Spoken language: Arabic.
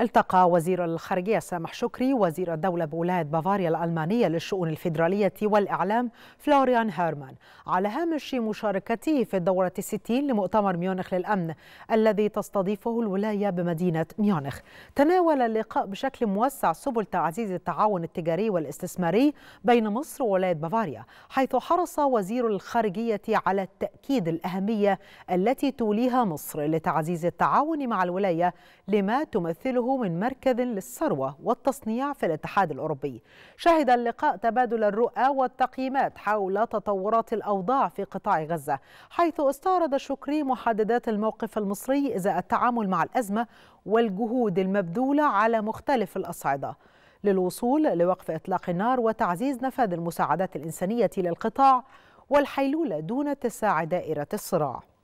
التقى وزير الخارجية سامح شكري وزير الدولة بولاية بافاريا الألمانية للشؤون الفيدرالية والإعلام فلوريان هيرمان على هامش مشاركته في الدورة الستين لمؤتمر ميونخ للأمن الذي تستضيفه الولاية بمدينة ميونخ تناول اللقاء بشكل موسع سبل تعزيز التعاون التجاري والاستثماري بين مصر وولاية بافاريا حيث حرص وزير الخارجية على تأكيد الأهمية التي توليها مصر لتعزيز التعاون مع الولاية لما تمثله من مركز للثروة والتصنيع في الاتحاد الأوروبي شهد اللقاء تبادل الرؤى والتقييمات حول تطورات الأوضاع في قطاع غزة حيث استعرض شكري محددات الموقف المصري إزاء التعامل مع الأزمة والجهود المبذولة على مختلف الأصعدة للوصول لوقف إطلاق النار وتعزيز نفاذ المساعدات الإنسانية للقطاع والحيلولة دون اتساع دائرة الصراع